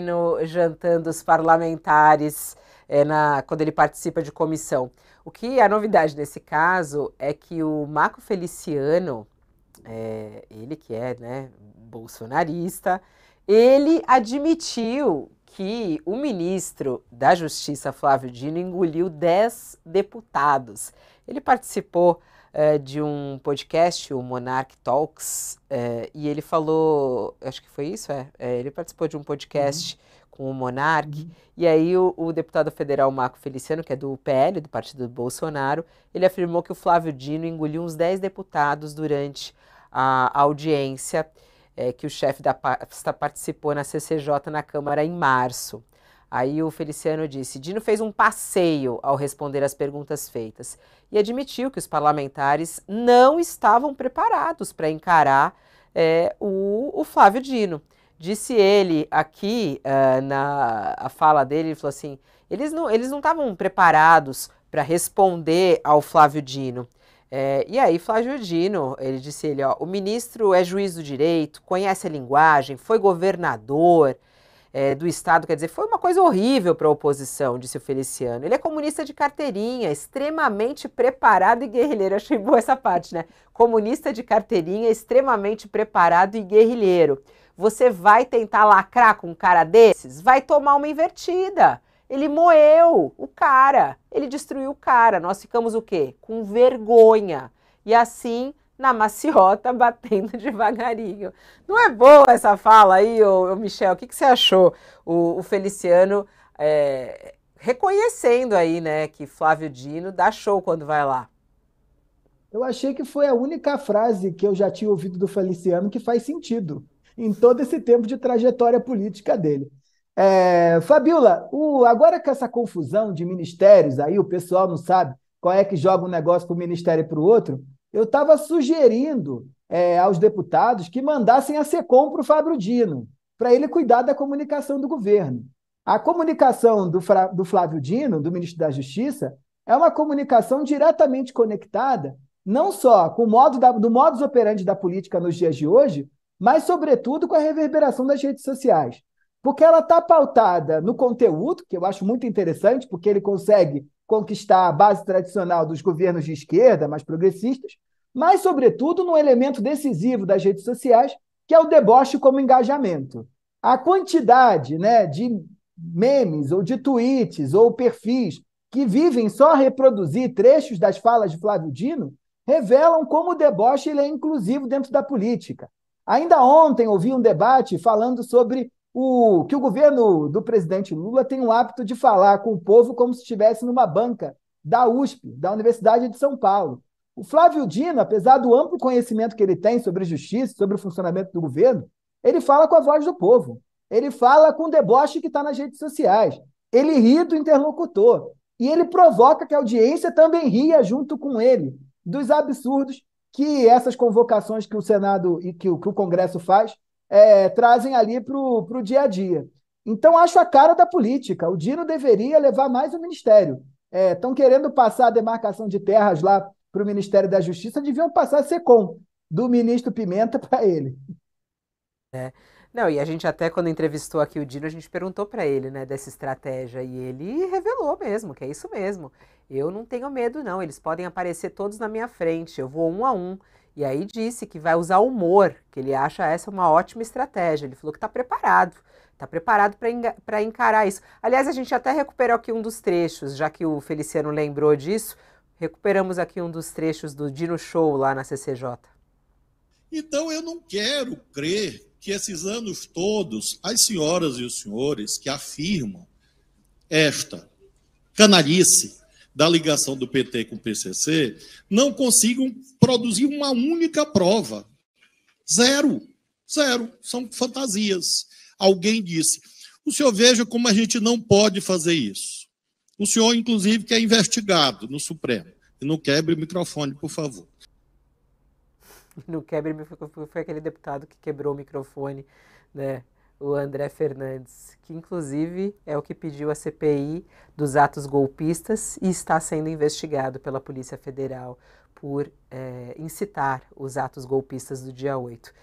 no jantando os parlamentares é, na, quando ele participa de comissão. O que é a novidade nesse caso é que o Marco Feliciano, é, ele que é né, bolsonarista, ele admitiu que o ministro da Justiça, Flávio Dino, engoliu 10 deputados. Ele participou é, de um podcast, o Monarch Talks, é, e ele falou, acho que foi isso, é, é, ele participou de um podcast uhum. com o Monarch, uhum. e aí o, o, deputado federal Marco Feliciano, que é do PL, do Partido do Bolsonaro, ele afirmou que o Flávio Dino engoliu uns 10 deputados durante a, a audiência é, que o chefe da pasta participou na CCJ na Câmara em março. Aí o Feliciano disse: Dino fez um passeio ao responder às perguntas feitas e admitiu que os parlamentares não estavam preparados para encarar é, o, o, Flávio Dino. Disse ele aqui, uh, na a fala dele, ele falou assim: eles não estavam preparados para responder ao Flávio Dino. É, e aí, Flávio Dino, ele disse ele, ó, o ministro é juiz do direito, conhece a linguagem, foi governador, é, do Estado, quer dizer, foi uma coisa horrível para a oposição, disse o Feliciano. Ele é comunista de carteirinha, extremamente preparado e guerrilheiro. Eu achei boa essa parte, né? Comunista de carteirinha, extremamente preparado e guerrilheiro. Você vai tentar lacrar com um cara desses? Vai tomar uma invertida. Ele moeu o cara, ele destruiu o cara. Nós ficamos o quê? Com vergonha. E assim na maciota, batendo devagarinho. Não é boa essa fala aí, ô, ô Michel? O que, que você achou? O, o Feliciano é, reconhecendo aí, né, que Flávio Dino dá show quando vai lá. Eu achei que foi a única frase que eu já tinha ouvido do Feliciano que faz sentido em todo esse tempo de trajetória política dele. É, Fabiola, o, agora com essa confusão de ministérios aí, o pessoal não sabe qual é que joga um negócio para o ministério e para o outro, eu estava sugerindo é, aos deputados que mandassem a SECOM para o Fábio Dino, para ele cuidar da comunicação do governo. A comunicação do, do Flávio Dino, do ministro da Justiça, é uma comunicação diretamente conectada não só com o modo da, do modus operandi da política nos dias de hoje, mas, sobretudo, com a reverberação das redes sociais. Porque ela está pautada no conteúdo, que eu acho muito interessante, porque ele consegue conquistar a base tradicional dos governos de esquerda, mais progressistas, mas, sobretudo, num elemento decisivo das redes sociais, que é o deboche como engajamento. A quantidade né, de memes ou de tweets ou perfis que vivem só reproduzir trechos das falas de Flávio Dino revelam como o deboche ele é inclusivo dentro da política. Ainda ontem ouvi um debate falando sobre o, que o governo do presidente Lula tem o hábito de falar com o povo como se estivesse numa banca da USP, da Universidade de São Paulo. O Flávio Dino, apesar do amplo conhecimento que ele tem sobre justiça, sobre o funcionamento do governo, ele fala com a voz do povo. Ele fala com o deboche que está nas redes sociais. Ele ri do interlocutor. E ele provoca que a audiência também ria junto com ele dos absurdos que essas convocações que o Senado e que o, que o Congresso faz é, trazem ali para o dia a dia. Então, acho a cara da política. O Dino deveria levar mais o Ministério. Estão é, querendo passar a demarcação de terras lá para o Ministério da Justiça, deviam passar a SECOM, do ministro Pimenta para ele. É. Não, e a gente até quando entrevistou aqui o Dino, a gente perguntou para ele, né, dessa estratégia e ele revelou mesmo, que é isso mesmo. Eu não tenho medo não, eles podem aparecer todos na minha frente, eu vou um a um e aí disse que vai usar humor, que ele acha essa uma ótima estratégia. Ele falou que está preparado, está preparado para encarar isso. Aliás, a gente até recuperou aqui um dos trechos, já que o Feliciano lembrou disso. Recuperamos aqui um dos trechos do Dino Show lá na CCJ. Então eu não quero crer que esses anos todos, as senhoras e os senhores que afirmam esta canalice, da ligação do PT com o PCC, não consigam produzir uma única prova. Zero. Zero. São fantasias. Alguém disse. O senhor veja como a gente não pode fazer isso. O senhor, inclusive, que é investigado no Supremo. E não quebre o microfone, por favor. Não quebre, foi aquele deputado que quebrou o microfone, né? o André Fernandes, que inclusive é o que pediu a CPI dos atos golpistas e está sendo investigado pela Polícia Federal por é, incitar os atos golpistas do dia 8.